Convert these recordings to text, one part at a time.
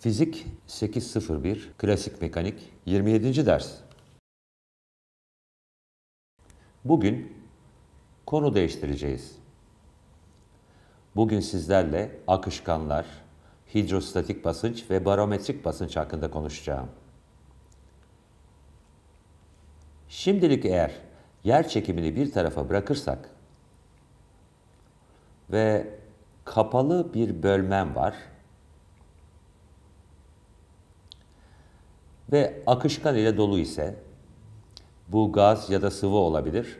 Fizik 801, Klasik Mekanik 27. ders. Bugün konu değiştireceğiz. Bugün sizlerle akışkanlar, hidrostatik basınç ve barometrik basınç hakkında konuşacağım. Şimdilik eğer yer çekimini bir tarafa bırakırsak ve kapalı bir bölmem var ve akışkan ile dolu ise bu gaz ya da sıvı olabilir.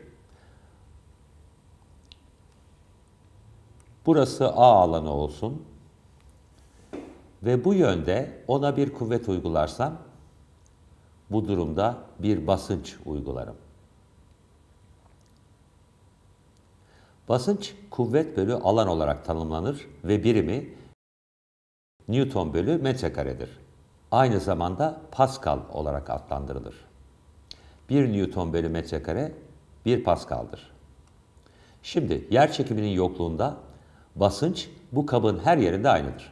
Burası A alanı olsun. Ve bu yönde ona bir kuvvet uygularsam bu durumda bir basınç uygularım. Basınç kuvvet bölü alan olarak tanımlanır ve birimi Newton bölü metrekaredir aynı zamanda Pascal olarak adlandırılır. 1 Newton bölü metrekare 1 Pascal'dır. Şimdi yer çekiminin yokluğunda basınç bu kabın her yerinde aynıdır.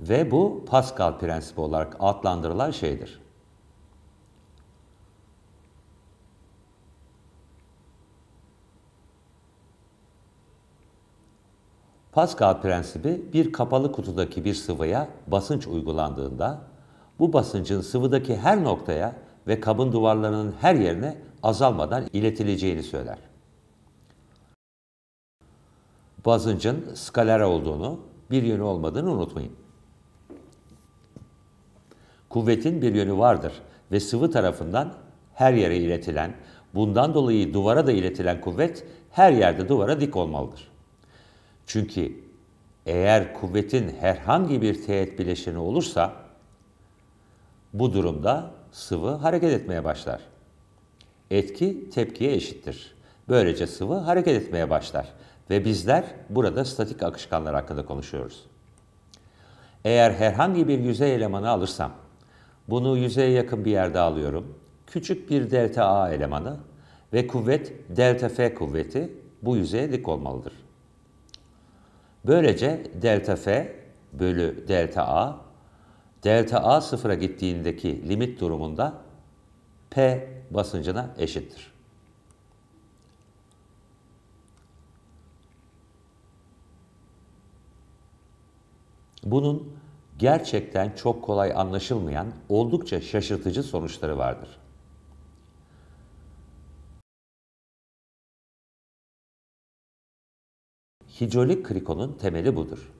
Ve bu Pascal prensibi olarak adlandırılan şeydir. Pascal prensibi bir kapalı kutudaki bir sıvıya basınç uygulandığında bu basıncın sıvıdaki her noktaya ve kabın duvarlarının her yerine azalmadan iletileceğini söyler. Basıncın skalara olduğunu, bir yönü olmadığını unutmayın. Kuvvetin bir yönü vardır ve sıvı tarafından her yere iletilen, bundan dolayı duvara da iletilen kuvvet her yerde duvara dik olmalıdır. Çünkü eğer kuvvetin herhangi bir teğet bileşeni olursa bu durumda sıvı hareket etmeye başlar. Etki tepkiye eşittir. Böylece sıvı hareket etmeye başlar ve bizler burada statik akışkanlar hakkında konuşuyoruz. Eğer herhangi bir yüzey elemanı alırsam, bunu yüzeye yakın bir yerde alıyorum. Küçük bir delta A elemanı ve kuvvet delta F kuvveti bu yüzeye dik olmalıdır. Böylece delta F bölü delta A, delta A sıfıra gittiğindeki limit durumunda P basıncına eşittir. Bunun gerçekten çok kolay anlaşılmayan, oldukça şaşırtıcı sonuçları vardır. Hidrolik krikonun temeli budur.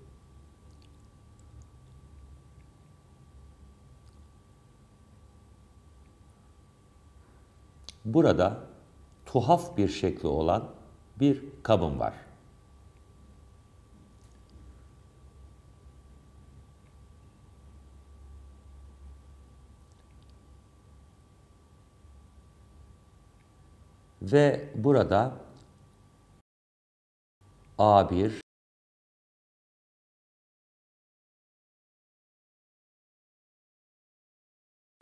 Burada tuhaf bir şekli olan bir kabın var. Ve burada A1,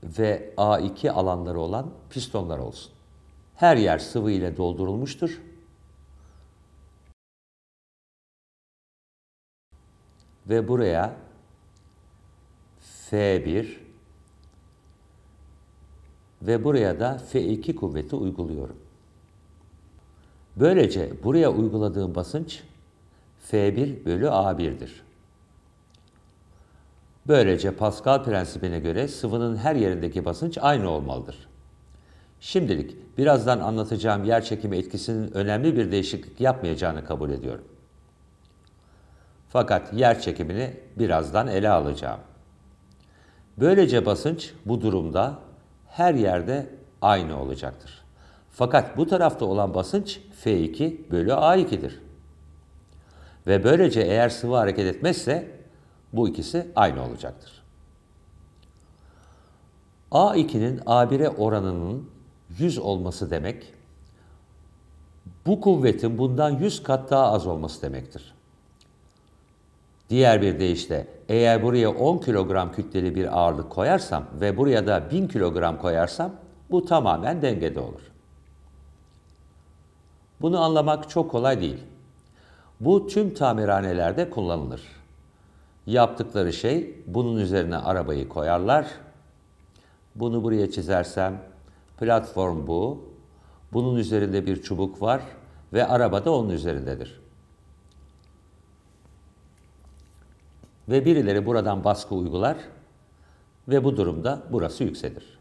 ve A2 alanları olan pistonlar olsun. Her yer sıvı ile doldurulmuştur. Ve buraya F1 ve buraya da F2 kuvveti uyguluyorum. Böylece buraya uyguladığım basınç F1 bölü A1'dir. Böylece Pascal prensibine göre sıvının her yerindeki basınç aynı olmalıdır. Şimdilik birazdan anlatacağım yer çekimi etkisinin önemli bir değişiklik yapmayacağını kabul ediyorum. Fakat yer çekimini birazdan ele alacağım. Böylece basınç bu durumda her yerde aynı olacaktır. Fakat bu tarafta olan basınç F2 bölü A2'dir. Ve böylece eğer sıvı hareket etmezse bu ikisi aynı olacaktır. A2'nin A1'e oranının 100 olması demek, bu kuvvetin bundan 100 kat daha az olması demektir. Diğer bir deyişle eğer buraya 10 kilogram kütleli bir ağırlık koyarsam ve buraya da 1000 kilogram koyarsam bu tamamen dengede olur. Bunu anlamak çok kolay değil. Bu tüm tamirhanelerde kullanılır. Yaptıkları şey bunun üzerine arabayı koyarlar. Bunu buraya çizersem platform bu. Bunun üzerinde bir çubuk var ve araba da onun üzerindedir. Ve birileri buradan baskı uygular ve bu durumda burası yükselir.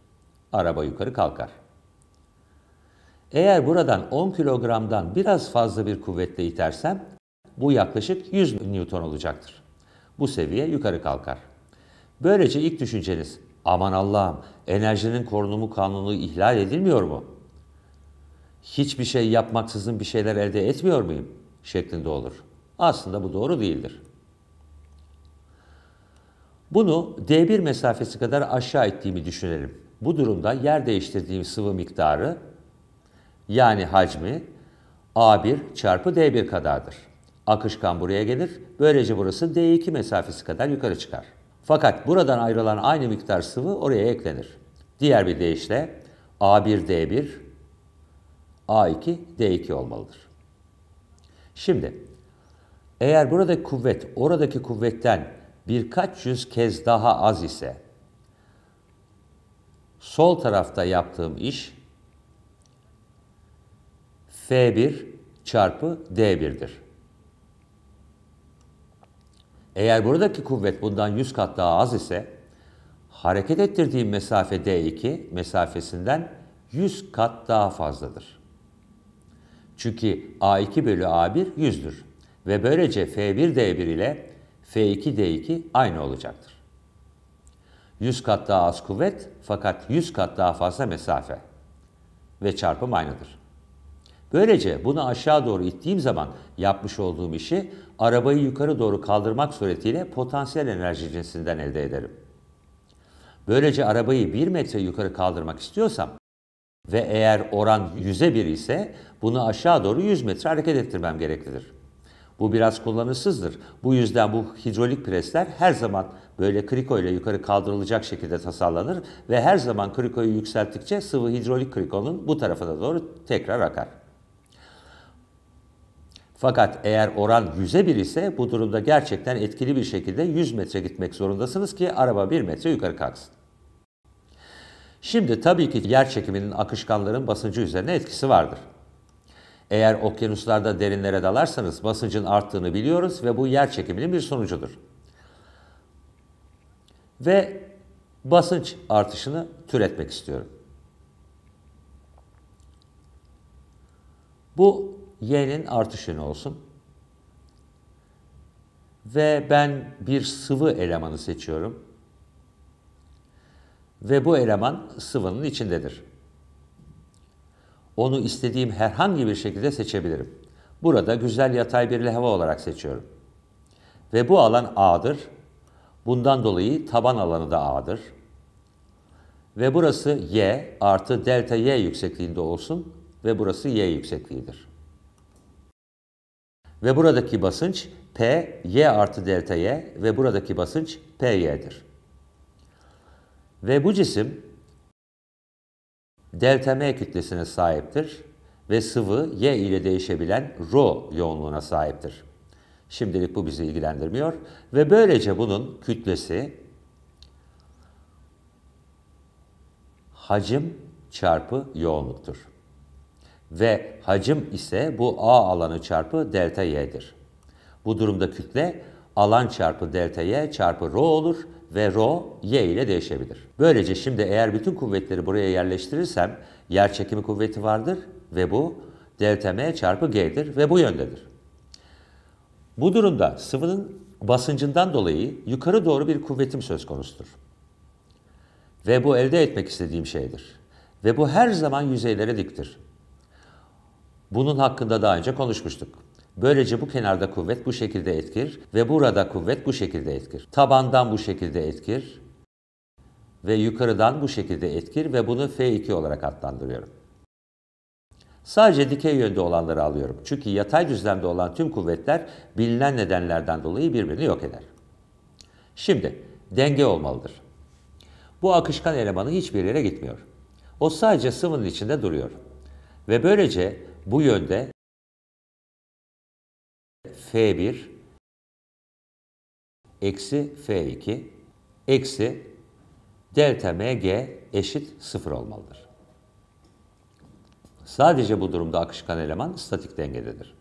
Araba yukarı kalkar. Eğer buradan 10 kilogramdan biraz fazla bir kuvvetle itersem bu yaklaşık 100 Newton olacaktır. Bu seviye yukarı kalkar. Böylece ilk düşünceniz aman Allah'ım enerjinin korunumu kanunu ihlal edilmiyor mu? Hiçbir şey yapmaksızın bir şeyler elde etmiyor muyum? şeklinde olur. Aslında bu doğru değildir. Bunu D1 mesafesi kadar aşağı ettiğimi düşünelim. Bu durumda yer değiştirdiğim sıvı miktarı yani hacmi A1 çarpı D1 kadardır. Akışkan buraya gelir. Böylece burası D2 mesafesi kadar yukarı çıkar. Fakat buradan ayrılan aynı miktar sıvı oraya eklenir. Diğer bir deyişle A1 D1 A2 D2 olmalıdır. Şimdi eğer buradaki kuvvet oradaki kuvvetten birkaç yüz kez daha az ise sol tarafta yaptığım iş F1 çarpı D1'dir. Eğer buradaki kuvvet bundan 100 kat daha az ise hareket ettirdiğim mesafe D2 mesafesinden 100 kat daha fazladır. Çünkü A2 bölü A1 100'dür ve böylece F1 D1 ile F2 D2 aynı olacaktır. 100 kat daha az kuvvet fakat 100 kat daha fazla mesafe ve çarpım aynıdır. Böylece bunu aşağı doğru ittiğim zaman yapmış olduğum işi arabayı yukarı doğru kaldırmak suretiyle potansiyel enerji cinsinden elde ederim. Böylece arabayı 1 metre yukarı kaldırmak istiyorsam ve eğer oran 100'e 1 ise bunu aşağı doğru 100 metre hareket ettirmem gereklidir. Bu biraz kullanışsızdır. Bu yüzden bu hidrolik presler her zaman böyle kriko ile yukarı kaldırılacak şekilde tasarlanır ve her zaman krikoyu yükselttikçe sıvı hidrolik krikonun bu tarafına doğru tekrar akar. Fakat eğer oran 100'e 1 ise bu durumda gerçekten etkili bir şekilde 100 metre gitmek zorundasınız ki araba 1 metre yukarı kalksın. Şimdi tabii ki yer çekiminin akışkanların basıncı üzerine etkisi vardır. Eğer okyanuslarda derinlere dalarsanız basıncın arttığını biliyoruz ve bu yer çekiminin bir sonucudur. Ve basınç artışını türetmek istiyorum. Bu y'nin artış yönü olsun. Ve ben bir sıvı elemanı seçiyorum. Ve bu eleman sıvının içindedir. Onu istediğim herhangi bir şekilde seçebilirim. Burada güzel yatay bir lehva olarak seçiyorum. Ve bu alan A'dır. Bundan dolayı taban alanı da A'dır. Ve burası Y artı delta Y yüksekliğinde olsun ve burası Y yüksekliğidir. Ve buradaki basınç P, Y artı delta Y ve buradaki basınç P y'dir. Ve bu cisim delta M kütlesine sahiptir ve sıvı Y ile değişebilen Rho yoğunluğuna sahiptir. Şimdilik bu bizi ilgilendirmiyor ve böylece bunun kütlesi hacim çarpı yoğunluktur ve hacim ise bu A alanı çarpı delta Y'dir. Bu durumda kütle alan çarpı delta Y çarpı rho olur ve rho y ile değişebilir. Böylece şimdi eğer bütün kuvvetleri buraya yerleştirirsem yer çekimi kuvveti vardır ve bu delta m çarpı g'dir ve bu yöndedir. Bu durumda sıvının basıncından dolayı yukarı doğru bir kuvvetim söz konusudur. Ve bu elde etmek istediğim şeydir. Ve bu her zaman yüzeylere diktir. Bunun hakkında daha önce konuşmuştuk. Böylece bu kenarda kuvvet bu şekilde etkir ve burada kuvvet bu şekilde etkir. Tabandan bu şekilde etkir ve yukarıdan bu şekilde etkir ve bunu F2 olarak adlandırıyorum. Sadece dikey yönde olanları alıyorum. Çünkü yatay düzlemde olan tüm kuvvetler bilinen nedenlerden dolayı birbirini yok eder. Şimdi denge olmalıdır. Bu akışkan elemanı hiçbir yere gitmiyor. O sadece sıvının içinde duruyor. Ve böylece bu yönde F1 eksi F2 eksi delta Mg eşit sıfır olmalıdır. Sadece bu durumda akışkan eleman statik dengededir.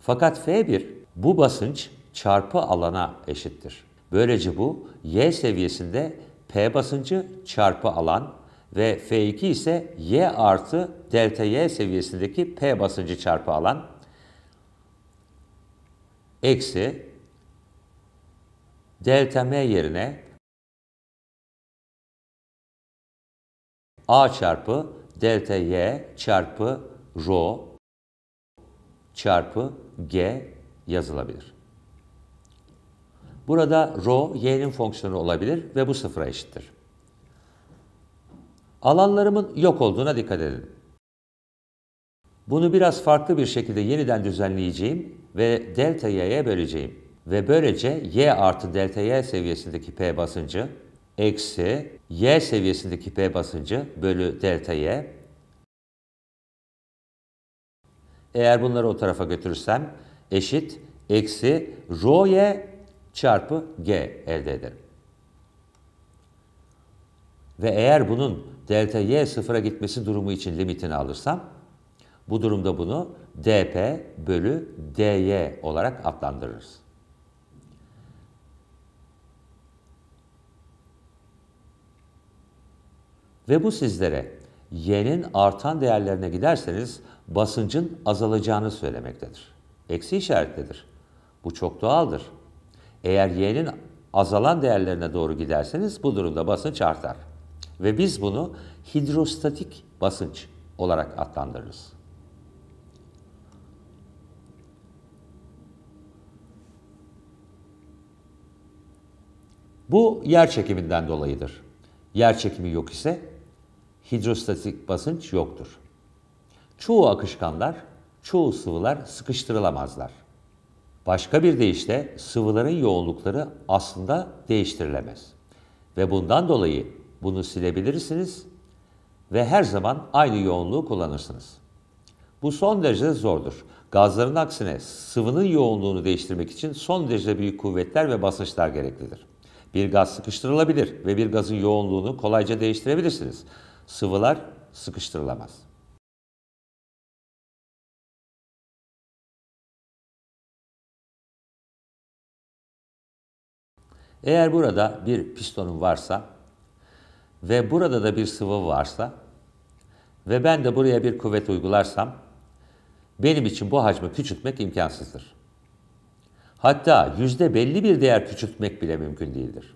Fakat F1 bu basınç çarpı alana eşittir. Böylece bu y seviyesinde P basıncı çarpı alan ve F2 ise Y artı delta Y seviyesindeki P basıncı çarpı alan eksi delta M yerine A çarpı delta Y çarpı rho çarpı G yazılabilir. Burada rho y'nin fonksiyonu olabilir ve bu sıfıra eşittir. Alanlarımın yok olduğuna dikkat edin. Bunu biraz farklı bir şekilde yeniden düzenleyeceğim ve delta y'ye böleceğim. Ve böylece y artı delta y seviyesindeki p basıncı eksi y seviyesindeki p basıncı bölü delta y. Eğer bunları o tarafa götürürsem eşit eksi rho y çarpı g elde ederim ve eğer bunun delta y sıfıra gitmesi durumu için limitini alırsam bu durumda bunu dp bölü dy olarak adlandırırız. Ve bu sizlere y'nin artan değerlerine giderseniz basıncın azalacağını söylemektedir. Eksi işaretlidir. Bu çok doğaldır. Eğer y'nin azalan değerlerine doğru giderseniz bu durumda basınç artar. Ve biz bunu hidrostatik basınç olarak adlandırırız. Bu yer çekiminden dolayıdır. Yer çekimi yok ise hidrostatik basınç yoktur. Çoğu akışkanlar, çoğu sıvılar sıkıştırılamazlar. Başka bir deyişle sıvıların yoğunlukları aslında değiştirilemez. Ve bundan dolayı bunu silebilirsiniz ve her zaman aynı yoğunluğu kullanırsınız. Bu son derece zordur. Gazların aksine sıvının yoğunluğunu değiştirmek için son derece büyük kuvvetler ve basınçlar gereklidir. Bir gaz sıkıştırılabilir ve bir gazın yoğunluğunu kolayca değiştirebilirsiniz. Sıvılar sıkıştırılamaz. Eğer burada bir pistonun varsa ve burada da bir sıvı varsa ve ben de buraya bir kuvvet uygularsam benim için bu hacmi küçültmek imkansızdır. Hatta yüzde belli bir değer küçültmek bile mümkün değildir.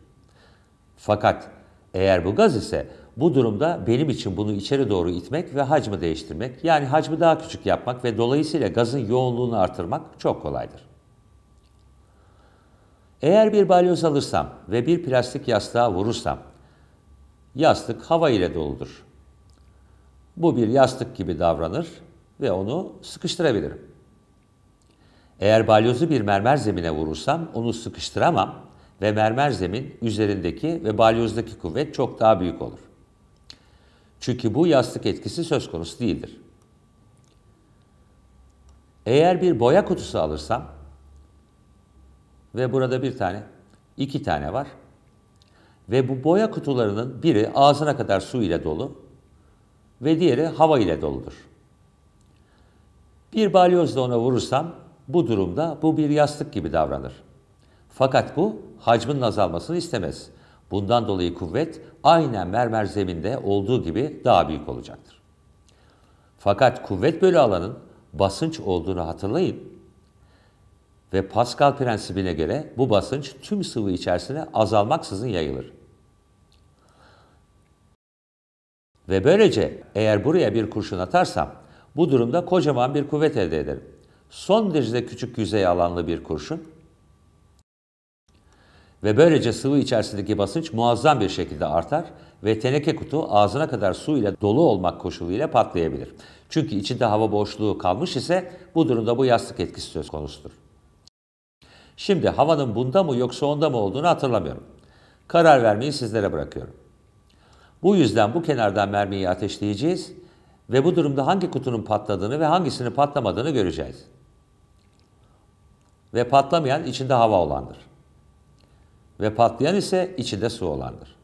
Fakat eğer bu gaz ise bu durumda benim için bunu içeri doğru itmek ve hacmi değiştirmek, yani hacmi daha küçük yapmak ve dolayısıyla gazın yoğunluğunu artırmak çok kolaydır. Eğer bir balyoz alırsam ve bir plastik yastığa vurursam Yastık hava ile doludur. Bu bir yastık gibi davranır ve onu sıkıştırabilirim. Eğer balyozu bir mermer zemine vurursam onu sıkıştıramam ve mermer zemin üzerindeki ve balyozdaki kuvvet çok daha büyük olur. Çünkü bu yastık etkisi söz konusu değildir. Eğer bir boya kutusu alırsam ve burada bir tane, iki tane var. Ve bu boya kutularının biri ağzına kadar su ile dolu ve diğeri hava ile doludur. Bir balyozla ona vurursam bu durumda bu bir yastık gibi davranır. Fakat bu hacmin azalmasını istemez. Bundan dolayı kuvvet aynen mermer zeminde olduğu gibi daha büyük olacaktır. Fakat kuvvet bölü alanın basınç olduğunu hatırlayın. Ve Pascal prensibine göre bu basınç tüm sıvı içerisine azalmaksızın yayılır. Ve böylece eğer buraya bir kurşun atarsam bu durumda kocaman bir kuvvet elde ederim. Son derecede küçük yüzey alanlı bir kurşun ve böylece sıvı içerisindeki basınç muazzam bir şekilde artar ve teneke kutu ağzına kadar su ile dolu olmak koşuluyla patlayabilir. Çünkü içinde hava boşluğu kalmış ise bu durumda bu yastık etkisi söz konusudur. Şimdi havanın bunda mı yoksa onda mı olduğunu hatırlamıyorum. Karar vermeyi sizlere bırakıyorum. Bu yüzden bu kenardan mermiyi ateşleyeceğiz ve bu durumda hangi kutunun patladığını ve hangisinin patlamadığını göreceğiz. Ve patlamayan içinde hava olandır. Ve patlayan ise içinde su olandır.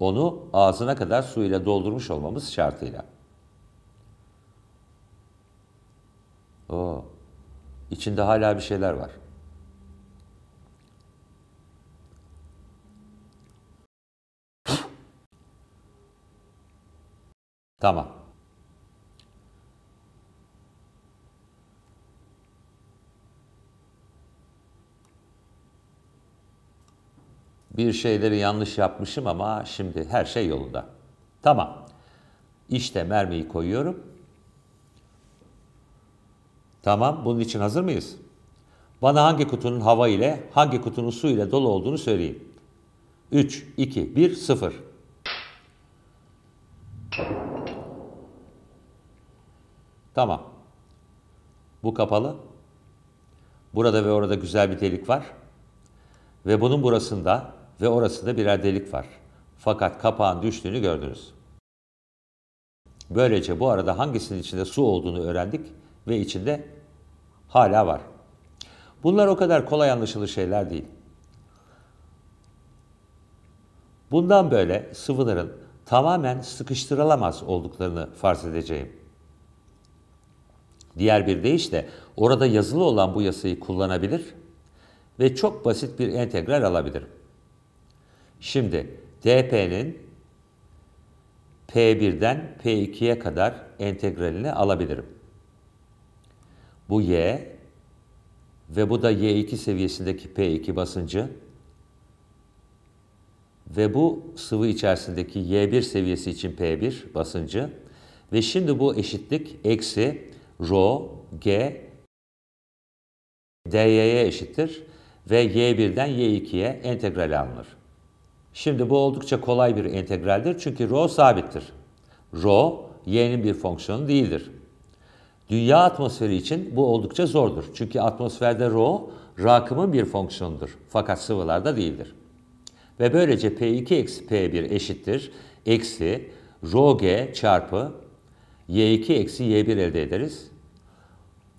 Onu ağzına kadar su ile doldurmuş olmamız şartıyla. Oo, içinde hala bir şeyler var. Tamam. Bir şeyleri yanlış yapmışım ama şimdi her şey yolunda. Tamam. İşte mermiyi koyuyorum. Tamam. Bunun için hazır mıyız? Bana hangi kutunun hava ile, hangi kutunun su ile dolu olduğunu söyleyin. 3, 2, 1, 0. Tamam. Bu kapalı. Burada ve orada güzel bir delik var. Ve bunun burasında ve orasında birer delik var. Fakat kapağın düştüğünü gördünüz. Böylece bu arada hangisinin içinde su olduğunu öğrendik ve içinde hala var. Bunlar o kadar kolay anlaşılır şeyler değil. Bundan böyle sıvıların tamamen sıkıştırılamaz olduklarını farz edeceğim. Diğer bir deyişle orada yazılı olan bu yasayı kullanabilir ve çok basit bir entegral alabilirim. Şimdi dp'nin P1'den P2'ye kadar integralini alabilirim. Bu y ve bu da y2 seviyesindeki P2 basıncı ve bu sıvı içerisindeki y1 seviyesi için P1 basıncı ve şimdi bu eşitlik eksi Rho G dy'ye eşittir ve y1'den y2'ye entegrali alınır. Şimdi bu oldukça kolay bir integraldir çünkü rho sabittir. Rho y'nin bir fonksiyonu değildir. Dünya atmosferi için bu oldukça zordur. Çünkü atmosferde rho rakımın bir fonksiyonudur. Fakat sıvılarda değildir. Ve böylece P2 eksi P1 eşittir. Eksi rho g çarpı y2 eksi y1 elde ederiz.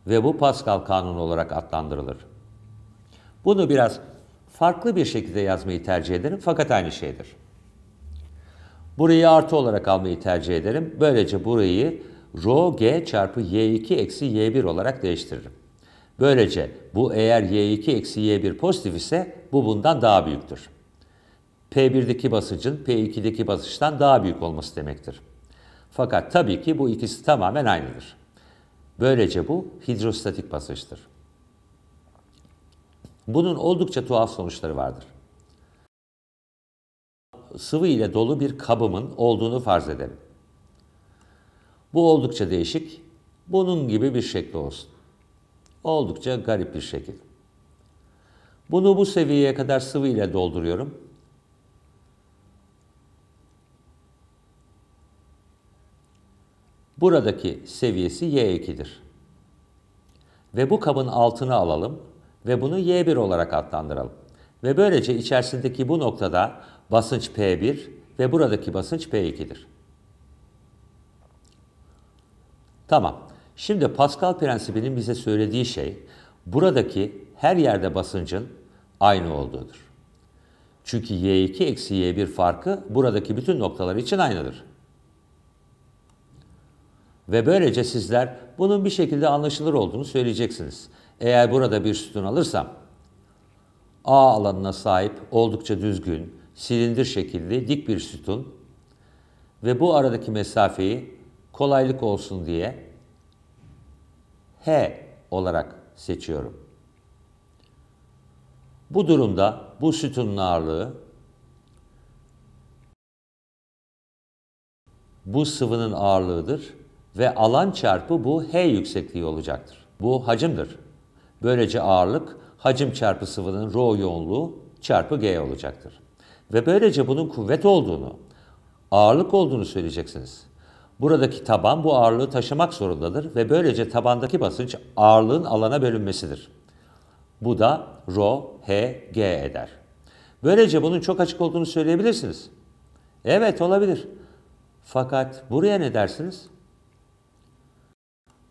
Ve bu Pascal kanunu olarak adlandırılır. Bunu biraz farklı bir şekilde yazmayı tercih ederim fakat aynı şeydir. Burayı artı olarak almayı tercih ederim. Böylece burayı rho g çarpı y2 eksi y1 olarak değiştiririm. Böylece bu eğer y2 eksi y1 pozitif ise bu bundan daha büyüktür. P1'deki basıncın P2'deki basıçtan daha büyük olması demektir. Fakat tabii ki bu ikisi tamamen aynıdır. Böylece bu hidrostatik basınçtır. Bunun oldukça tuhaf sonuçları vardır. Sıvı ile dolu bir kabımın olduğunu farz edelim. Bu oldukça değişik, bunun gibi bir şekli olsun. Oldukça garip bir şekil. Bunu bu seviyeye kadar sıvı ile dolduruyorum Buradaki seviyesi Y2'dir. Ve bu kabın altını alalım ve bunu Y1 olarak adlandıralım. Ve böylece içerisindeki bu noktada basınç P1 ve buradaki basınç P2'dir. Tamam. Şimdi Pascal prensibinin bize söylediği şey buradaki her yerde basıncın aynı olduğudur. Çünkü y2 eksi y1 farkı buradaki bütün noktalar için aynıdır. Ve böylece sizler bunun bir şekilde anlaşılır olduğunu söyleyeceksiniz. Eğer burada bir sütun alırsam A alanına sahip oldukça düzgün, silindir şekilli dik bir sütun ve bu aradaki mesafeyi kolaylık olsun diye H olarak seçiyorum. Bu durumda bu sütunun ağırlığı bu sıvının ağırlığıdır ve alan çarpı bu H yüksekliği olacaktır. Bu hacimdir. Böylece ağırlık hacim çarpı sıvının rho yoğunluğu çarpı G olacaktır. Ve böylece bunun kuvvet olduğunu, ağırlık olduğunu söyleyeceksiniz. Buradaki taban bu ağırlığı taşımak zorundadır ve böylece tabandaki basınç ağırlığın alana bölünmesidir. Bu da rho h g eder. Böylece bunun çok açık olduğunu söyleyebilirsiniz. Evet olabilir. Fakat buraya ne dersiniz?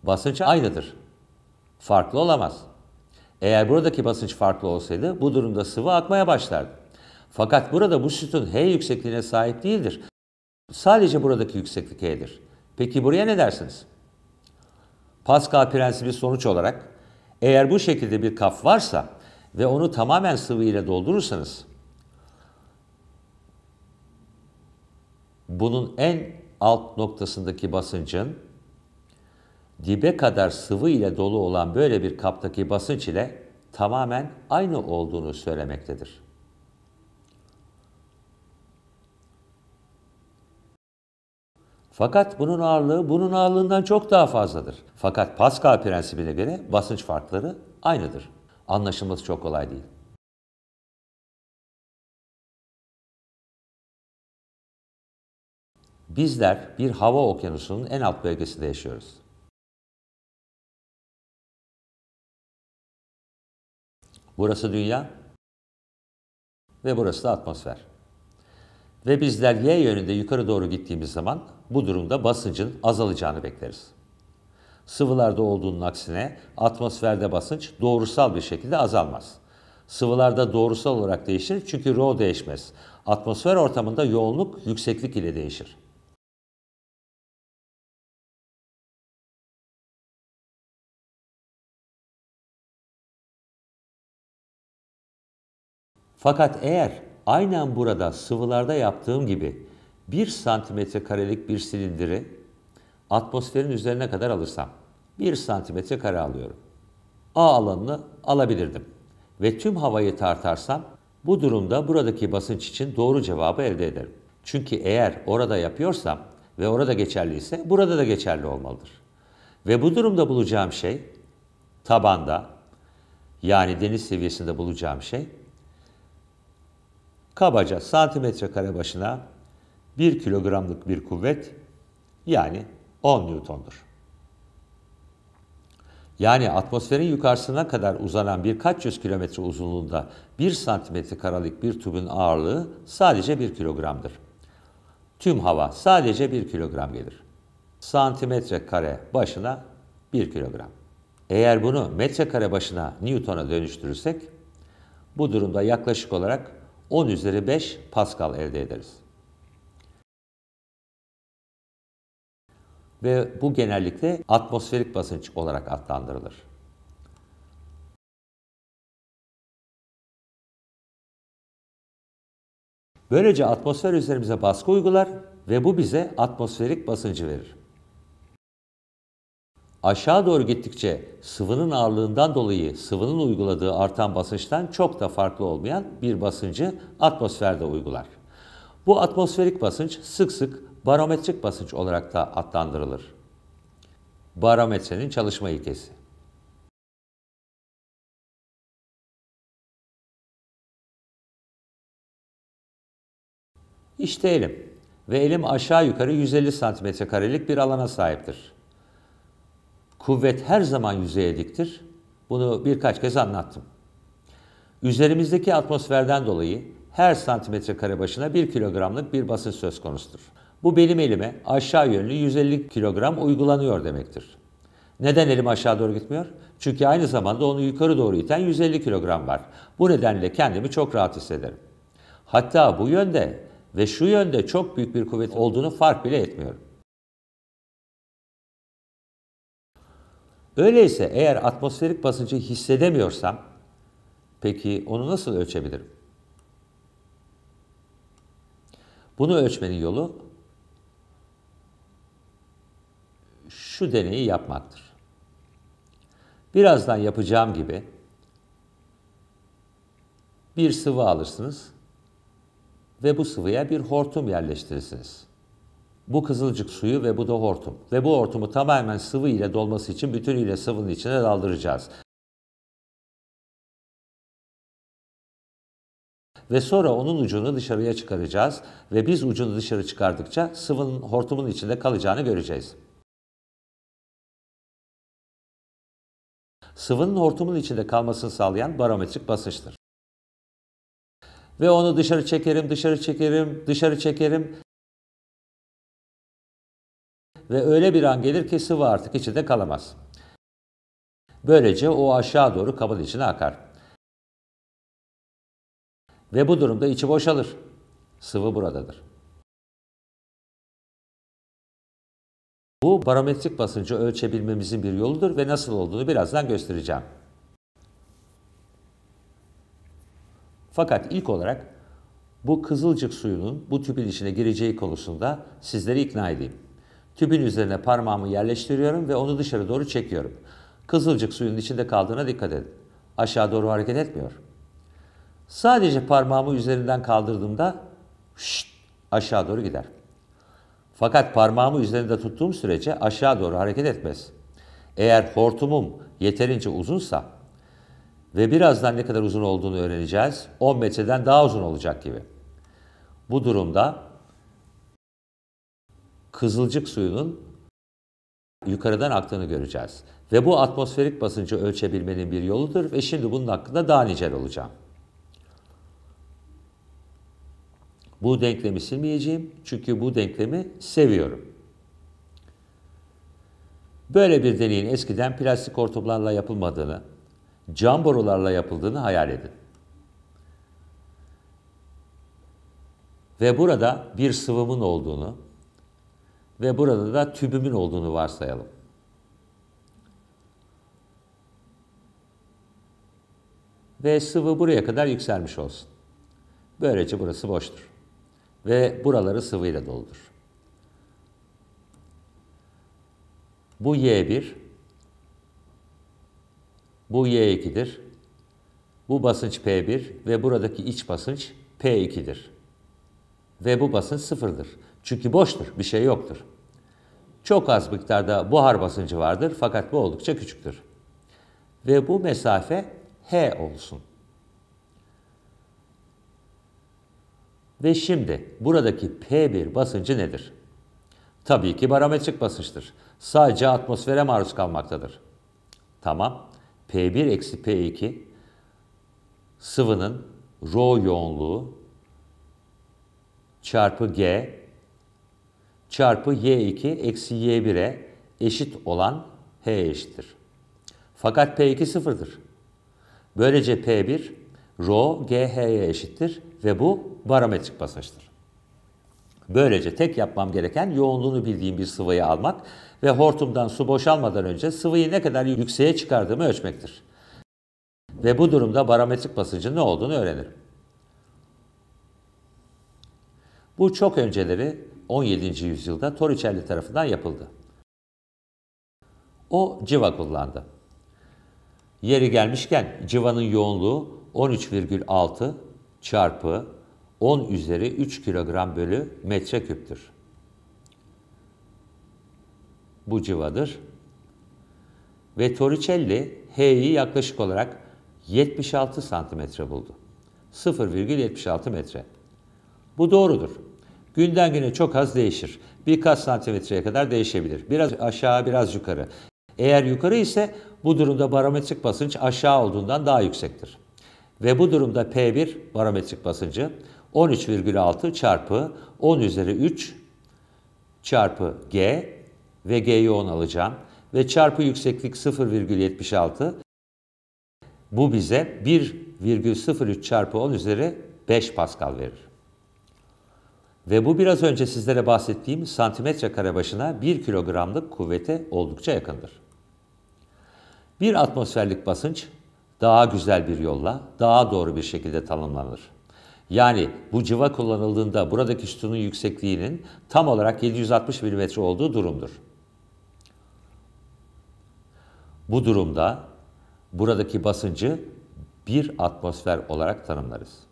basınç aynıdır. Farklı olamaz. Eğer buradaki basınç farklı olsaydı bu durumda sıvı akmaya başlardı. Fakat burada bu sütun H yüksekliğine sahip değildir. Sadece buradaki yükseklik H'dir. Peki buraya ne dersiniz? Pascal prensibi sonuç olarak eğer bu şekilde bir kaf varsa ve onu tamamen sıvı ile doldurursanız bunun en alt noktasındaki basıncın dibe kadar sıvı ile dolu olan böyle bir kaptaki basınç ile tamamen aynı olduğunu söylemektedir. Fakat bunun ağırlığı bunun ağırlığından çok daha fazladır. Fakat Pascal prensibine göre basınç farkları aynıdır. Anlaşılması çok kolay değil. Bizler bir hava okyanusunun en alt bölgesinde yaşıyoruz. Burası dünya ve burası da atmosfer. Ve bizler Y yönünde yukarı doğru gittiğimiz zaman bu durumda basıncın azalacağını bekleriz. Sıvılarda olduğunun aksine atmosferde basınç doğrusal bir şekilde azalmaz. Sıvılarda doğrusal olarak değişir çünkü rho değişmez. Atmosfer ortamında yoğunluk yükseklik ile değişir. Fakat eğer aynen burada sıvılarda yaptığım gibi bir santimetre karelik bir silindiri atmosferin üzerine kadar alırsam bir santimetre kare alıyorum. A alanını alabilirdim ve tüm havayı tartarsam bu durumda buradaki basınç için doğru cevabı elde ederim. Çünkü eğer orada yapıyorsam ve orada geçerliyse burada da geçerli olmalıdır. Ve bu durumda bulacağım şey tabanda yani deniz seviyesinde bulacağım şey kabaca santimetre kare başına 1 kilogramlık bir kuvvet yani 10 Newton'dur. Yani atmosferin yukarısına kadar uzanan birkaç yüz kilometre uzunluğunda 1 santimetre karalık bir tübün ağırlığı sadece 1 kilogramdır. Tüm hava sadece 1 kilogram gelir. Santimetre kare başına 1 kilogram. Eğer bunu metre kare başına Newton'a dönüştürürsek bu durumda yaklaşık olarak 10 üzeri 5 Pascal elde ederiz. Ve bu genellikle atmosferik basınç olarak adlandırılır. Böylece atmosfer üzerimize baskı uygular ve bu bize atmosferik basıncı verir aşağı doğru gittikçe sıvının ağırlığından dolayı sıvının uyguladığı artan basınçtan çok da farklı olmayan bir basıncı atmosferde uygular. Bu atmosferik basınç sık sık barometrik basınç olarak da adlandırılır. Barometrenin çalışma ilkesi. İşte elim ve elim aşağı yukarı 150 cm karelik bir alana sahiptir. Kuvvet her zaman yüzeye diktir. Bunu birkaç kez anlattım. Üzerimizdeki atmosferden dolayı her santimetre kare başına 1 kilogramlık bir basınç söz konusudur. Bu benim elime aşağı yönlü 150 kilogram uygulanıyor demektir. Neden elim aşağı doğru gitmiyor? Çünkü aynı zamanda onu yukarı doğru iten 150 kilogram var. Bu nedenle kendimi çok rahat hissederim. Hatta bu yönde ve şu yönde çok büyük bir kuvvet olduğunu fark bile etmiyorum. Öyleyse eğer atmosferik basıncı hissedemiyorsam peki onu nasıl ölçebilirim? Bunu ölçmenin yolu şu deneyi yapmaktır. Birazdan yapacağım gibi bir sıvı alırsınız ve bu sıvıya bir hortum yerleştirirsiniz. Bu kızılcık suyu ve bu da hortum. Ve bu hortumu tamamen sıvı ile dolması için bütünüyle sıvının içine daldıracağız. Ve sonra onun ucunu dışarıya çıkaracağız ve biz ucunu dışarı çıkardıkça sıvının hortumun içinde kalacağını göreceğiz. Sıvının hortumun içinde kalmasını sağlayan barometrik basınçtır. Ve onu dışarı çekerim, dışarı çekerim, dışarı çekerim ve öyle bir an gelir ki sıvı artık içinde kalamaz. Böylece o aşağı doğru kabın içine akar. Ve bu durumda içi boşalır. Sıvı buradadır. Bu barometrik basıncı ölçebilmemizin bir yoludur ve nasıl olduğunu birazdan göstereceğim. Fakat ilk olarak bu kızılcık suyunun bu tüpün içine gireceği konusunda sizleri ikna edeyim. Tüpün üzerine parmağımı yerleştiriyorum ve onu dışarı doğru çekiyorum. Kızılcık suyun içinde kaldığına dikkat edin. Aşağı doğru hareket etmiyor. Sadece parmağımı üzerinden kaldırdığımda şşt, aşağı doğru gider. Fakat parmağımı üzerinde tuttuğum sürece aşağı doğru hareket etmez. Eğer hortumum yeterince uzunsa ve birazdan ne kadar uzun olduğunu öğreneceğiz, 10 metreden daha uzun olacak gibi. Bu durumda kızılcık suyunun yukarıdan aktığını göreceğiz. Ve bu atmosferik basıncı ölçebilmenin bir yoludur ve şimdi bunun hakkında daha nicel olacağım. Bu denklemi silmeyeceğim çünkü bu denklemi seviyorum. Böyle bir deneyin eskiden plastik ortamlarla yapılmadığını, cam borularla yapıldığını hayal edin. Ve burada bir sıvımın olduğunu, ve burada da tübümün olduğunu varsayalım. Ve sıvı buraya kadar yükselmiş olsun. Böylece burası boştur. Ve buraları sıvıyla doldur. Bu Y1, bu Y2'dir. Bu basınç P1 ve buradaki iç basınç P2'dir. Ve bu basınç sıfırdır. Çünkü boştur, bir şey yoktur. Çok az miktarda buhar basıncı vardır fakat bu oldukça küçüktür. Ve bu mesafe H olsun. Ve şimdi buradaki P1 basıncı nedir? Tabii ki barometrik basınçtır. Sadece atmosfere maruz kalmaktadır. Tamam. P1 eksi P2 sıvının rho yoğunluğu çarpı G çarpı y2 eksi y1'e eşit olan h eşittir. Fakat p2 sıfırdır. Böylece p1 rho GH'ye eşittir ve bu barometrik pasajdır. Böylece tek yapmam gereken yoğunluğunu bildiğim bir sıvıyı almak ve hortumdan su boşalmadan önce sıvıyı ne kadar yükseğe çıkardığımı ölçmektir. Ve bu durumda barometrik basıncın ne olduğunu öğrenirim. Bu çok önceleri 17. yüzyılda Torricelli tarafından yapıldı. O civa kullandı. Yeri gelmişken civanın yoğunluğu 13,6 çarpı 10 üzeri 3 kilogram bölü metre küptür. Bu civadır. Ve Torricelli H'yi yaklaşık olarak 76 santimetre buldu. 0,76 metre. Bu doğrudur. Günden güne çok az değişir. Birkaç santimetreye kadar değişebilir. Biraz aşağı biraz yukarı. Eğer yukarı ise bu durumda barometrik basınç aşağı olduğundan daha yüksektir. Ve bu durumda P1 barometrik basıncı 13,6 çarpı 10 üzeri 3 çarpı G ve G'yi 10 alacağım ve çarpı yükseklik 0,76 bu bize 1,03 çarpı 10 üzeri 5 Pascal verir. Ve bu biraz önce sizlere bahsettiğim santimetre kare başına 1 kilogramlık kuvvete oldukça yakındır. Bir atmosferlik basınç daha güzel bir yolla, daha doğru bir şekilde tanımlanır. Yani bu cıva kullanıldığında buradaki sütunun yüksekliğinin tam olarak 760 mm olduğu durumdur. Bu durumda buradaki basıncı bir atmosfer olarak tanımlarız.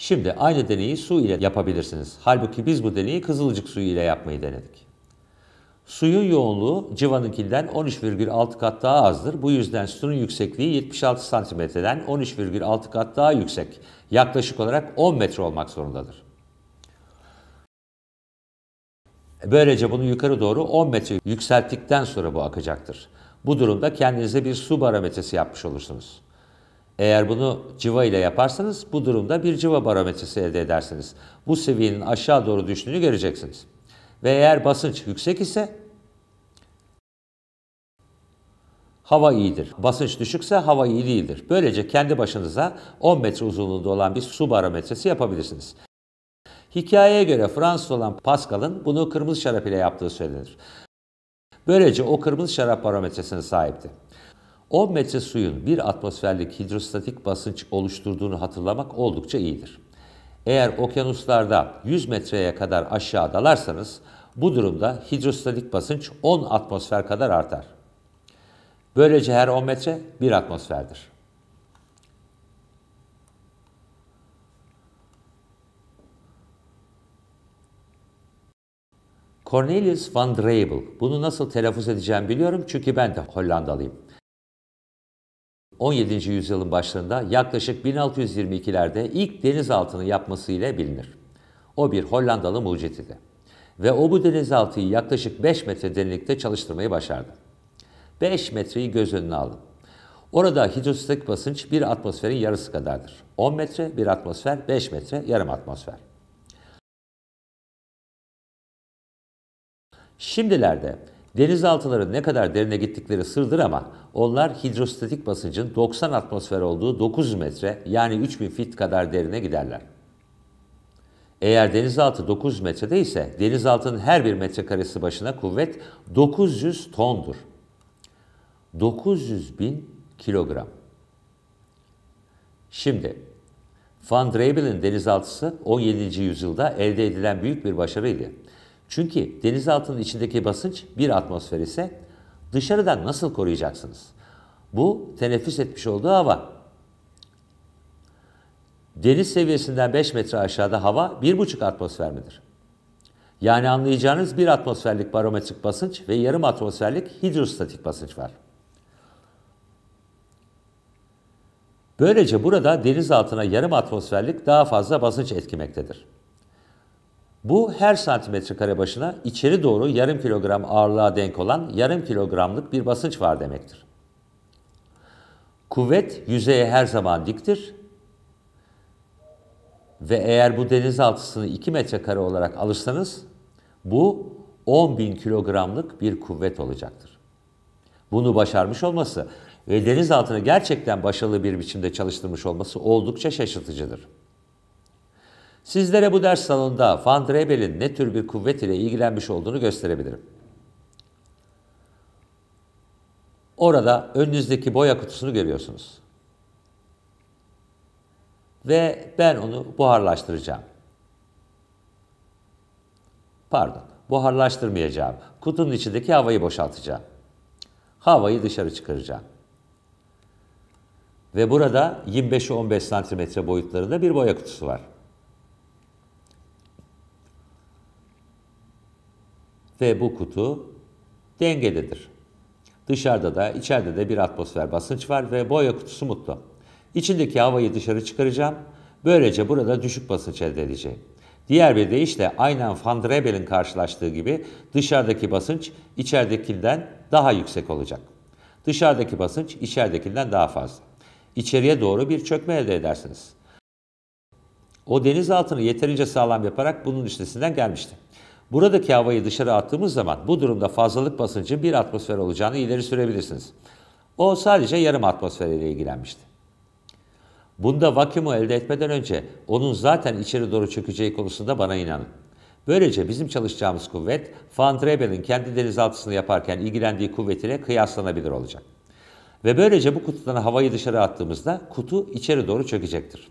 Şimdi aynı deneyi su ile yapabilirsiniz. Halbuki biz bu deneyi kızılcık suyu ile yapmayı denedik. Suyun yoğunluğu civanınkinden 13,6 kat daha azdır. Bu yüzden sütunun yüksekliği 76 santimetreden 13,6 kat daha yüksek. Yaklaşık olarak 10 metre olmak zorundadır. Böylece bunu yukarı doğru 10 metre yükselttikten sonra bu akacaktır. Bu durumda kendinize bir su barometresi yapmış olursunuz. Eğer bunu civa ile yaparsanız bu durumda bir civa barometresi elde edersiniz. Bu seviyenin aşağı doğru düştüğünü göreceksiniz. Ve eğer basınç yüksek ise hava iyidir. Basınç düşükse hava iyi değildir. Böylece kendi başınıza 10 metre uzunluğunda olan bir su barometresi yapabilirsiniz. Hikayeye göre Fransız olan Pascal'ın bunu kırmızı şarap ile yaptığı söylenir. Böylece o kırmızı şarap barometresine sahipti. 10 metre suyun bir atmosferlik hidrostatik basınç oluşturduğunu hatırlamak oldukça iyidir. Eğer okyanuslarda 100 metreye kadar aşağı dalarsanız bu durumda hidrostatik basınç 10 atmosfer kadar artar. Böylece her 10 metre 1 atmosferdir. Cornelius van Dreibel. Bunu nasıl telaffuz edeceğim biliyorum çünkü ben de Hollandalıyım. 17. yüzyılın başlarında yaklaşık 1622'lerde ilk denizaltını yapması ile bilinir. O bir Hollandalı mucitiydi. Ve o bu denizaltıyı yaklaşık 5 metre derinlikte çalıştırmayı başardı. 5 metreyi göz önüne alın. Orada hidrostatik basınç bir atmosferin yarısı kadardır. 10 metre bir atmosfer, 5 metre yarım atmosfer. Şimdilerde Denizaltıların ne kadar derine gittikleri sırdır ama onlar hidrostatik basıncın 90 atmosfer olduğu 900 metre yani 3000 fit kadar derine giderler. Eğer denizaltı 900 metrede ise denizaltının her bir metrekaresi başına kuvvet 900 tondur. 900 bin kilogram. Şimdi Van Dreybel'in denizaltısı 17. yüzyılda elde edilen büyük bir başarıydı. Çünkü denizaltının içindeki basınç bir atmosfer ise dışarıdan nasıl koruyacaksınız? Bu teneffüs etmiş olduğu hava. Deniz seviyesinden 5 metre aşağıda hava 1,5 atmosfer midir? Yani anlayacağınız bir atmosferlik barometrik basınç ve yarım atmosferlik hidrostatik basınç var. Böylece burada deniz altına yarım atmosferlik daha fazla basınç etkimektedir. Bu her santimetre kare başına içeri doğru yarım kilogram ağırlığa denk olan yarım kilogramlık bir basınç var demektir. Kuvvet yüzeye her zaman diktir ve eğer bu denizaltısını 2 metrekare olarak alırsanız bu 10 bin kilogramlık bir kuvvet olacaktır. Bunu başarmış olması ve denizaltını gerçekten başarılı bir biçimde çalıştırmış olması oldukça şaşırtıcıdır. Sizlere bu ders salonunda Van Drebel'in ne tür bir kuvvet ile ilgilenmiş olduğunu gösterebilirim. Orada önünüzdeki boya kutusunu görüyorsunuz. Ve ben onu buharlaştıracağım. Pardon, buharlaştırmayacağım. Kutunun içindeki havayı boşaltacağım. Havayı dışarı çıkaracağım. Ve burada 25-15 santimetre boyutlarında bir boya kutusu var. ve bu kutu dengededir. Dışarıda da içeride de bir atmosfer basınç var ve boya kutusu mutlu. İçindeki havayı dışarı çıkaracağım. Böylece burada düşük basınç elde edeceğim. Diğer bir deyişle aynen Van der karşılaştığı gibi dışarıdaki basınç içeridekinden daha yüksek olacak. Dışarıdaki basınç içeridekinden daha fazla. İçeriye doğru bir çökme elde edersiniz. O denizaltını yeterince sağlam yaparak bunun üstesinden gelmişti. Buradaki havayı dışarı attığımız zaman bu durumda fazlalık basıncın bir atmosfer olacağını ileri sürebilirsiniz. O sadece yarım atmosfer ile ilgilenmişti. Bunda vakumu elde etmeden önce onun zaten içeri doğru çökeceği konusunda bana inanın. Böylece bizim çalışacağımız kuvvet Van Trebel'in kendi denizaltısını yaparken ilgilendiği kuvvetine kıyaslanabilir olacak. Ve böylece bu kutudan havayı dışarı attığımızda kutu içeri doğru çökecektir.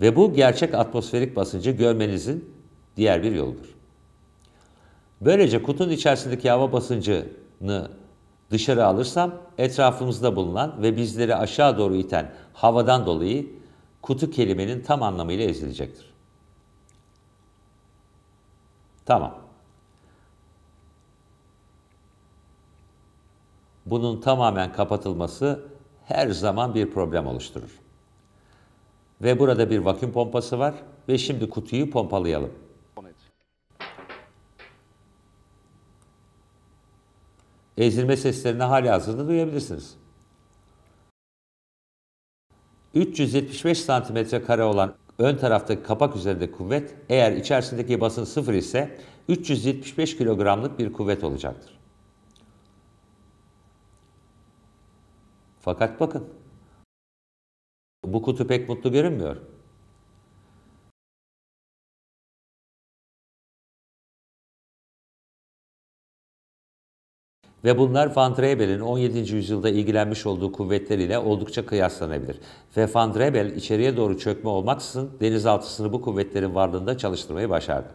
Ve bu gerçek atmosferik basıncı görmenizin diğer bir yoludur. Böylece kutunun içerisindeki hava basıncını dışarı alırsam etrafımızda bulunan ve bizleri aşağı doğru iten havadan dolayı kutu kelimenin tam anlamıyla ezilecektir. Tamam. Bunun tamamen kapatılması her zaman bir problem oluşturur. Ve burada bir vakum pompası var ve şimdi kutuyu pompalayalım. ezilme seslerini hala hazırda duyabilirsiniz. 375 santimetre kare olan ön taraftaki kapak üzerinde kuvvet eğer içerisindeki basın sıfır ise 375 kilogramlık bir kuvvet olacaktır. Fakat bakın bu kutu pek mutlu görünmüyor. Ve bunlar Van Trebel'in 17. yüzyılda ilgilenmiş olduğu kuvvetleriyle oldukça kıyaslanabilir. Ve Van Trebel içeriye doğru çökme olmaksızın denizaltısını bu kuvvetlerin varlığında çalıştırmayı başardı.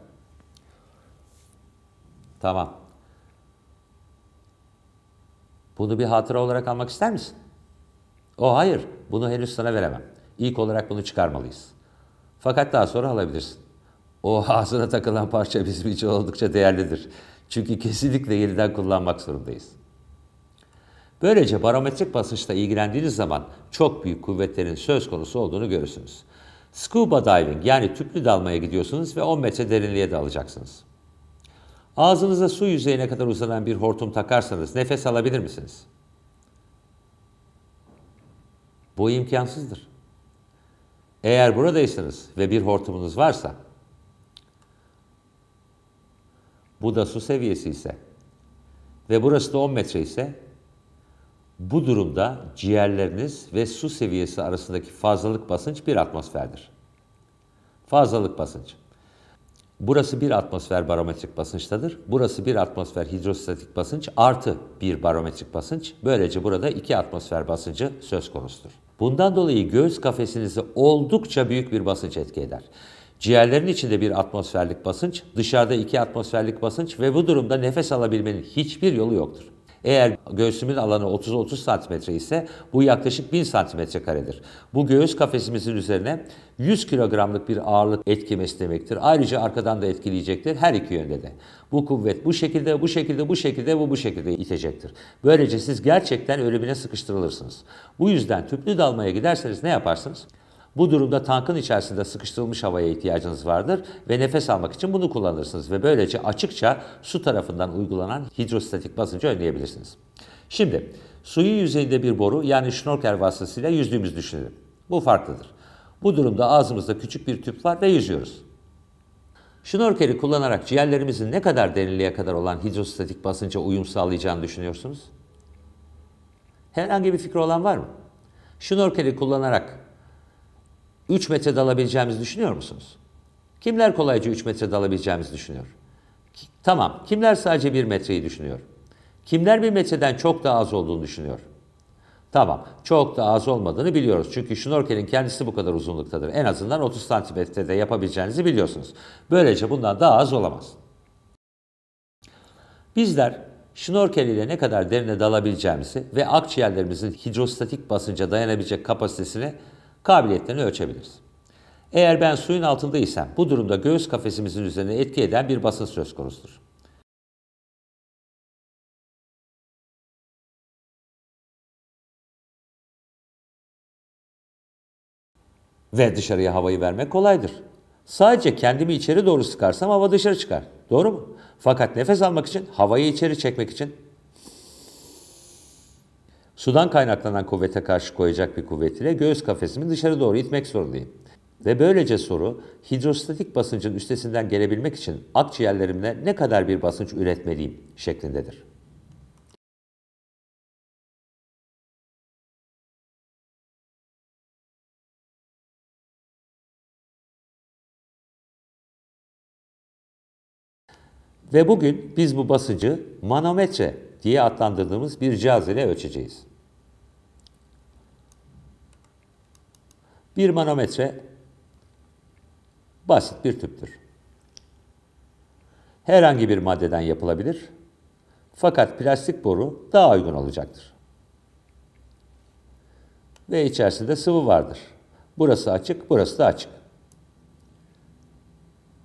Tamam. Bunu bir hatıra olarak almak ister misin? O hayır, bunu henüz sana veremem. İlk olarak bunu çıkarmalıyız. Fakat daha sonra alabilirsin. O ağzına takılan parça bizim için oldukça değerlidir. Çünkü kesinlikle yeniden kullanmak zorundayız. Böylece barometrik basınçla ilgilendiğiniz zaman çok büyük kuvvetlerin söz konusu olduğunu görürsünüz. Scuba diving yani tüplü dalmaya gidiyorsunuz ve 10 metre derinliğe dalacaksınız. Ağzınıza su yüzeyine kadar uzanan bir hortum takarsanız nefes alabilir misiniz? Bu imkansızdır. Eğer buradaysanız ve bir hortumunuz varsa bu da su seviyesi ise ve burası da 10 metre ise bu durumda ciğerleriniz ve su seviyesi arasındaki fazlalık basınç bir atmosferdir. Fazlalık basınç. Burası bir atmosfer barometrik basınçtadır. Burası bir atmosfer hidrostatik basınç artı bir barometrik basınç. Böylece burada iki atmosfer basıncı söz konusudur. Bundan dolayı göğüs kafesinizi oldukça büyük bir basınç etki eder. Ciğerlerin içinde bir atmosferlik basınç, dışarıda iki atmosferlik basınç ve bu durumda nefes alabilmenin hiçbir yolu yoktur. Eğer göğsümün alanı 30-30 santimetre ise bu yaklaşık 1000 santimetre karedir. Bu göğüs kafesimizin üzerine 100 kilogramlık bir ağırlık etkimesi demektir. Ayrıca arkadan da etkileyecektir her iki yönde de. Bu kuvvet bu şekilde, bu şekilde, bu şekilde ve bu şekilde itecektir. Böylece siz gerçekten ölümüne sıkıştırılırsınız. Bu yüzden tüplü dalmaya giderseniz ne yaparsınız? Bu durumda tankın içerisinde sıkıştırılmış havaya ihtiyacınız vardır ve nefes almak için bunu kullanırsınız ve böylece açıkça su tarafından uygulanan hidrostatik basıncı önleyebilirsiniz. Şimdi suyu yüzeyinde bir boru yani şnorkel vasıtasıyla yüzdüğümüz düşünelim. Bu farklıdır. Bu durumda ağzımızda küçük bir tüp var ve yüzüyoruz. Şnorkeli kullanarak ciğerlerimizin ne kadar derinliğe kadar olan hidrostatik basınca uyum sağlayacağını düşünüyorsunuz? Herhangi bir fikri olan var mı? Şnorkeli kullanarak 3 metre dalabileceğimizi düşünüyor musunuz? Kimler kolayca 3 metre dalabileceğimizi düşünüyor? Tamam, kimler sadece 1 metreyi düşünüyor? Kimler 1 metreden çok daha az olduğunu düşünüyor? Tamam, çok daha az olmadığını biliyoruz. Çünkü şnorkelin kendisi bu kadar uzunluktadır. En azından 30 santimetrede de yapabileceğinizi biliyorsunuz. Böylece bundan daha az olamaz. Bizler şnorkel ile ne kadar derine dalabileceğimizi ve akciğerlerimizin hidrostatik basınca dayanabilecek kapasitesini kabiliyetlerini ölçebiliriz. Eğer ben suyun altındaysam bu durumda göğüs kafesimizin üzerine etki eden bir basınç söz konusudur. Ve dışarıya havayı vermek kolaydır. Sadece kendimi içeri doğru sıkarsam hava dışarı çıkar. Doğru mu? Fakat nefes almak için havayı içeri çekmek için Sudan kaynaklanan kuvvete karşı koyacak bir kuvvet ile göğüs kafesimi dışarı doğru itmek zorundayım. Ve böylece soru hidrostatik basıncın üstesinden gelebilmek için akciğerlerimle ne kadar bir basınç üretmeliyim şeklindedir. Ve bugün biz bu basıncı manometre diye adlandırdığımız bir cihaz ile ölçeceğiz. Bir manometre basit bir tüptür. Herhangi bir maddeden yapılabilir. Fakat plastik boru daha uygun olacaktır. Ve içerisinde sıvı vardır. Burası açık, burası da açık.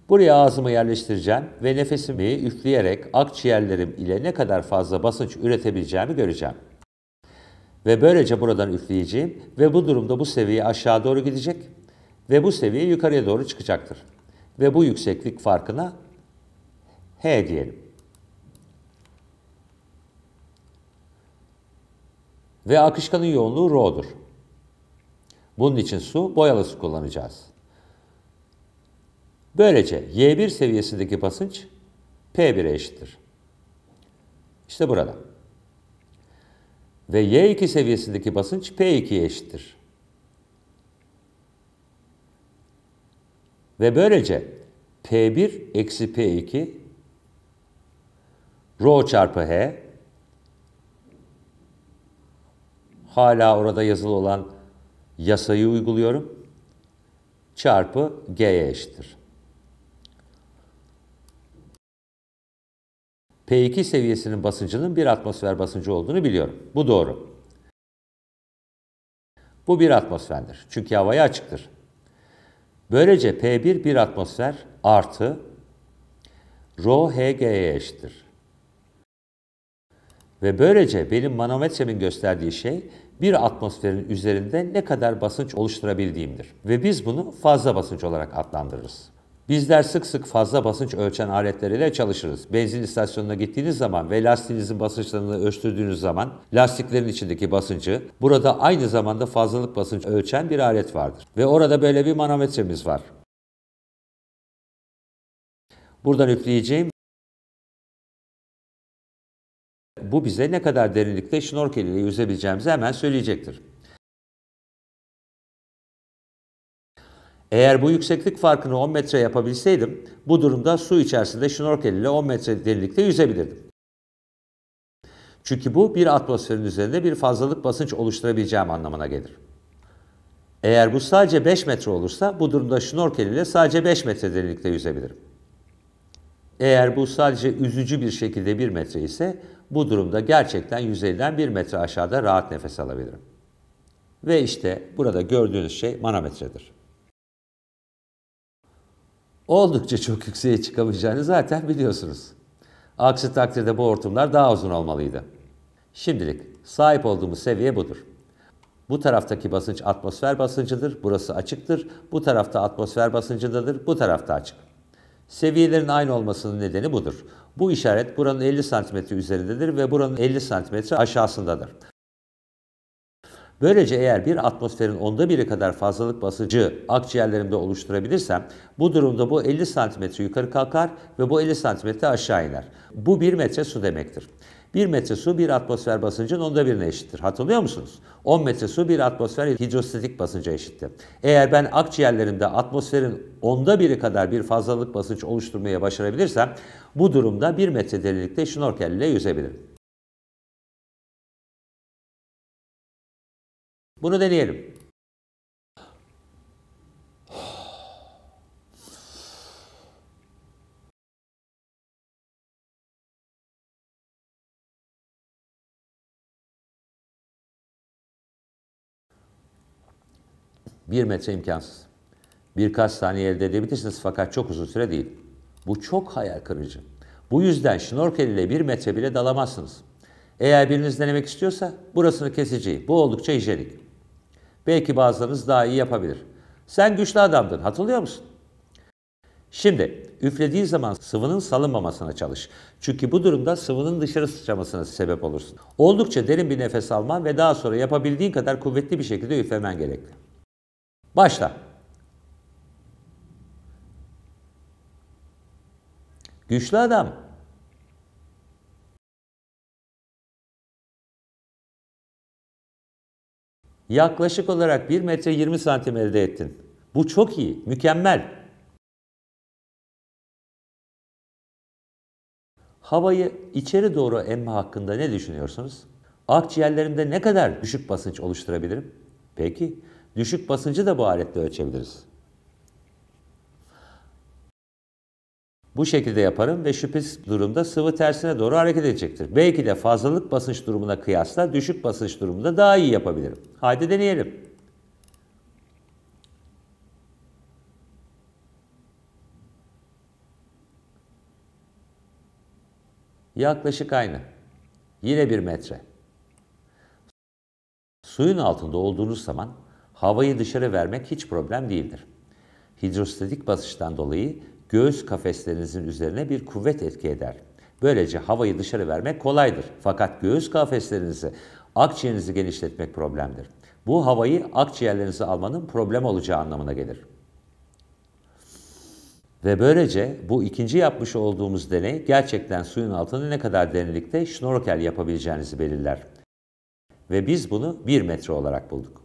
Buraya ağzımı yerleştireceğim ve nefesimi üfleyerek akciğerlerim ile ne kadar fazla basınç üretebileceğimi göreceğim. Ve böylece buradan üfleyeceğim ve bu durumda bu seviye aşağı doğru gidecek ve bu seviye yukarıya doğru çıkacaktır. Ve bu yükseklik farkına H diyelim. Ve akışkanın yoğunluğu ρ'dur. Bunun için su boyalı su kullanacağız. Böylece Y1 seviyesindeki basınç P1'e eşittir. İşte burada ve Y2 seviyesindeki basınç P2'ye eşittir. Ve böylece P1 eksi P2 rho çarpı H hala orada yazılı olan yasayı uyguluyorum çarpı G'ye eşittir. P2 seviyesinin basıncının bir atmosfer basıncı olduğunu biliyorum. Bu doğru. Bu bir atmosferdir. Çünkü havaya açıktır. Böylece P1 bir atmosfer artı rho HG'ye eşittir. Ve böylece benim manometremin gösterdiği şey bir atmosferin üzerinde ne kadar basınç oluşturabildiğimdir. Ve biz bunu fazla basınç olarak adlandırırız. Bizler sık sık fazla basınç ölçen aletleriyle çalışırız. Benzin istasyonuna gittiğiniz zaman ve lastiğinizin basınçlarını ölçtürdüğünüz zaman lastiklerin içindeki basıncı, burada aynı zamanda fazlalık basınç ölçen bir alet vardır. Ve orada böyle bir manometremiz var. Buradan üfleyeceğim. Bu bize ne kadar derinlikte şnorkel ile yüzebileceğimizi hemen söyleyecektir. Eğer bu yükseklik farkını 10 metre yapabilseydim, bu durumda su içerisinde şnorkel ile 10 metre derinlikte yüzebilirdim. Çünkü bu bir atmosferin üzerinde bir fazlalık basınç oluşturabileceğim anlamına gelir. Eğer bu sadece 5 metre olursa bu durumda şnorkel ile sadece 5 metre derinlikte yüzebilirim. Eğer bu sadece üzücü bir şekilde 1 metre ise bu durumda gerçekten yüzeyden 1 metre aşağıda rahat nefes alabilirim. Ve işte burada gördüğünüz şey manometredir oldukça çok yükseğe çıkamayacağını zaten biliyorsunuz. Aksi takdirde bu hortumlar daha uzun olmalıydı. Şimdilik sahip olduğumuz seviye budur. Bu taraftaki basınç atmosfer basıncıdır, burası açıktır. Bu tarafta atmosfer basıncındadır, bu tarafta açık. Seviyelerin aynı olmasının nedeni budur. Bu işaret buranın 50 cm üzerindedir ve buranın 50 cm aşağısındadır. Böylece eğer bir atmosferin onda biri kadar fazlalık basıcı akciğerlerimde oluşturabilirsem bu durumda bu 50 cm yukarı kalkar ve bu 50 cm aşağı iner. Bu 1 metre su demektir. 1 metre su bir atmosfer basıncın onda birine eşittir. Hatırlıyor musunuz? 10 metre su bir atmosfer hidrostatik basınca eşittir. Eğer ben akciğerlerimde atmosferin onda biri kadar bir fazlalık basınç oluşturmaya başarabilirsem bu durumda 1 metre derinlikte şnorkel ile yüzebilirim. Bunu deneyelim. Bir metre imkansız. Birkaç saniye elde edebilirsiniz fakat çok uzun süre değil. Bu çok hayal kırıcı. Bu yüzden şnorkel ile bir metre bile dalamazsınız. Eğer biriniz denemek istiyorsa burasını kesici. Bu oldukça hijyenik. Belki bazılarınız daha iyi yapabilir. Sen güçlü adamdın hatırlıyor musun? Şimdi üflediği zaman sıvının salınmamasına çalış. Çünkü bu durumda sıvının dışarı sıçramasına sebep olursun. Oldukça derin bir nefes alman ve daha sonra yapabildiğin kadar kuvvetli bir şekilde üflemen gerekli. Başla. Güçlü adam. Yaklaşık olarak 1 metre 20 santim elde ettin. Bu çok iyi, mükemmel. Havayı içeri doğru emme hakkında ne düşünüyorsunuz? Akciğerlerimde ne kadar düşük basınç oluşturabilirim? Peki, düşük basıncı da bu aletle ölçebiliriz. Bu şekilde yaparım ve şüphesiz durumda sıvı tersine doğru hareket edecektir. Belki de fazlalık basınç durumuna kıyasla düşük basınç durumunda daha iyi yapabilirim. Haydi deneyelim. Yaklaşık aynı. Yine bir metre. Suyun altında olduğunuz zaman havayı dışarı vermek hiç problem değildir. Hidrostatik basınçtan dolayı göğüs kafeslerinizin üzerine bir kuvvet etki eder. Böylece havayı dışarı vermek kolaydır. Fakat göğüs kafeslerinizi, akciğerinizi genişletmek problemdir. Bu havayı akciğerlerinizi almanın problem olacağı anlamına gelir. Ve böylece bu ikinci yapmış olduğumuz deney gerçekten suyun altında ne kadar derinlikte şnorkel yapabileceğinizi belirler. Ve biz bunu 1 metre olarak bulduk.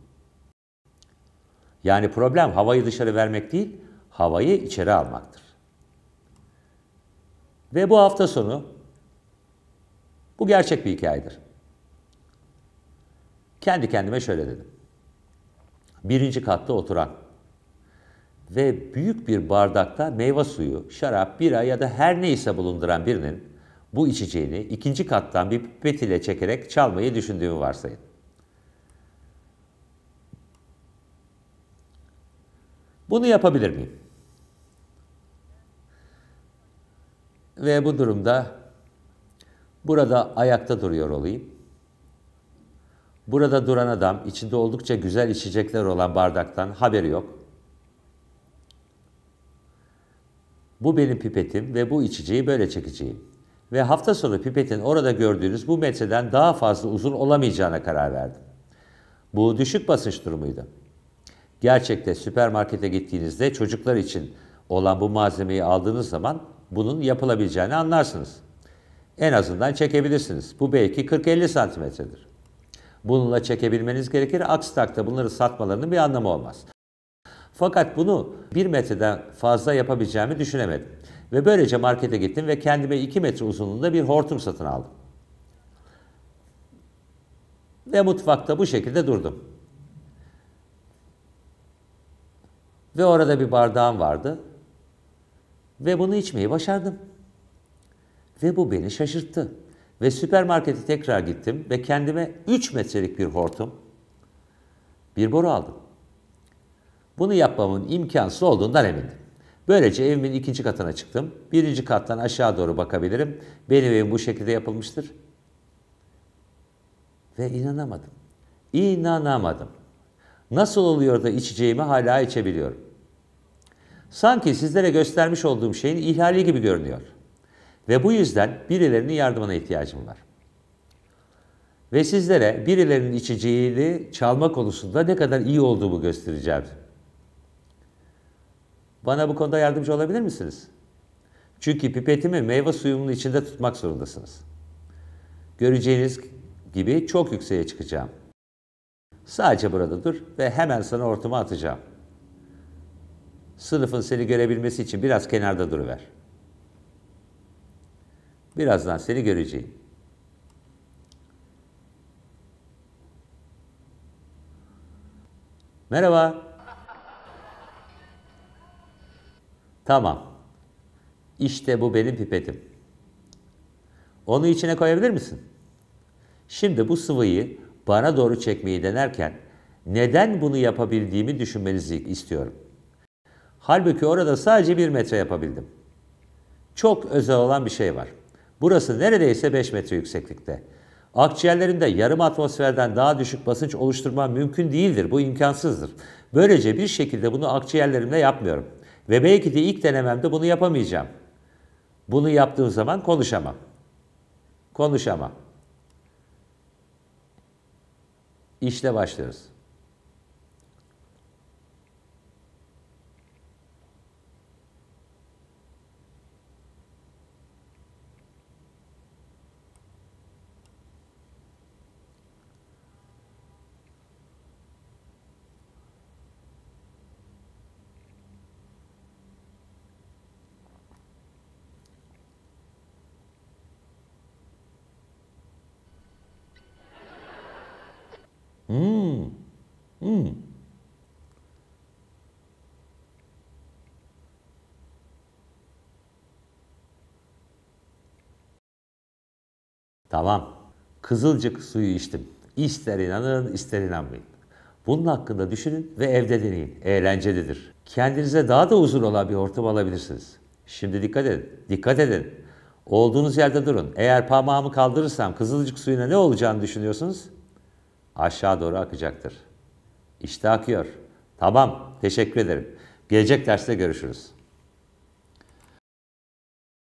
Yani problem havayı dışarı vermek değil, havayı içeri almaktır. Ve bu hafta sonu bu gerçek bir hikayedir. Kendi kendime şöyle dedim. Birinci katta oturan ve büyük bir bardakta meyve suyu, şarap, bira ya da her neyse bulunduran birinin bu içeceğini ikinci kattan bir pipet ile çekerek çalmayı düşündüğümü varsayın. Bunu yapabilir miyim? Ve bu durumda burada ayakta duruyor olayım. Burada duran adam içinde oldukça güzel içecekler olan bardaktan haberi yok. Bu benim pipetim ve bu içeceği böyle çekeceğim. Ve hafta sonu pipetin orada gördüğünüz bu metreden daha fazla uzun olamayacağına karar verdim. Bu düşük basınç durumuydu. Gerçekte süpermarkete gittiğinizde çocuklar için olan bu malzemeyi aldığınız zaman bunun yapılabileceğini anlarsınız. En azından çekebilirsiniz. Bu belki 40-50 santimetredir. Bununla çekebilmeniz gerekir. Aksi takdirde bunları satmalarının bir anlamı olmaz. Fakat bunu 1 metreden fazla yapabileceğimi düşünemedim. Ve böylece markete gittim ve kendime 2 metre uzunluğunda bir hortum satın aldım. Ve mutfakta bu şekilde durdum. Ve orada bir bardağım vardı. Ve bunu içmeyi başardım. Ve bu beni şaşırttı. Ve süpermarkete tekrar gittim ve kendime 3 metrelik bir hortum, bir boru aldım. Bunu yapmamın imkansız olduğundan emindim. Böylece evimin ikinci katına çıktım. Birinci kattan aşağı doğru bakabilirim. Benim evim bu şekilde yapılmıştır. Ve inanamadım. İnanamadım. Nasıl oluyor da içeceğimi hala içebiliyorum. Sanki sizlere göstermiş olduğum şeyin ihlali gibi görünüyor. Ve bu yüzden birilerinin yardımına ihtiyacım var. Ve sizlere birilerinin içeceğini çalma konusunda ne kadar iyi olduğumu göstereceğim. Bana bu konuda yardımcı olabilir misiniz? Çünkü pipetimi meyve suyumun içinde tutmak zorundasınız. Göreceğiniz gibi çok yükseğe çıkacağım. Sadece burada dur ve hemen sana ortama atacağım sınıfın seni görebilmesi için biraz kenarda duruver. Birazdan seni göreceğim. Merhaba. Tamam. İşte bu benim pipetim. Onu içine koyabilir misin? Şimdi bu sıvıyı bana doğru çekmeyi denerken neden bunu yapabildiğimi düşünmenizi istiyorum. Halbuki orada sadece 1 metre yapabildim. Çok özel olan bir şey var. Burası neredeyse 5 metre yükseklikte. Akciğerlerinde yarım atmosferden daha düşük basınç oluşturma mümkün değildir. Bu imkansızdır. Böylece bir şekilde bunu akciğerlerimle yapmıyorum. Ve belki de ilk denememde bunu yapamayacağım. Bunu yaptığım zaman konuşamam. Konuşamam. İşle başlıyoruz. Tamam. Kızılcık suyu içtim. İster inanın ister inanmayın. Bunun hakkında düşünün ve evde deneyin. Eğlencelidir. Kendinize daha da huzur olan bir ortam alabilirsiniz. Şimdi dikkat edin. Dikkat edin. Olduğunuz yerde durun. Eğer parmağımı kaldırırsam kızılcık suyuna ne olacağını düşünüyorsunuz? Aşağı doğru akacaktır. İşte akıyor. Tamam. Teşekkür ederim. Gelecek derste görüşürüz.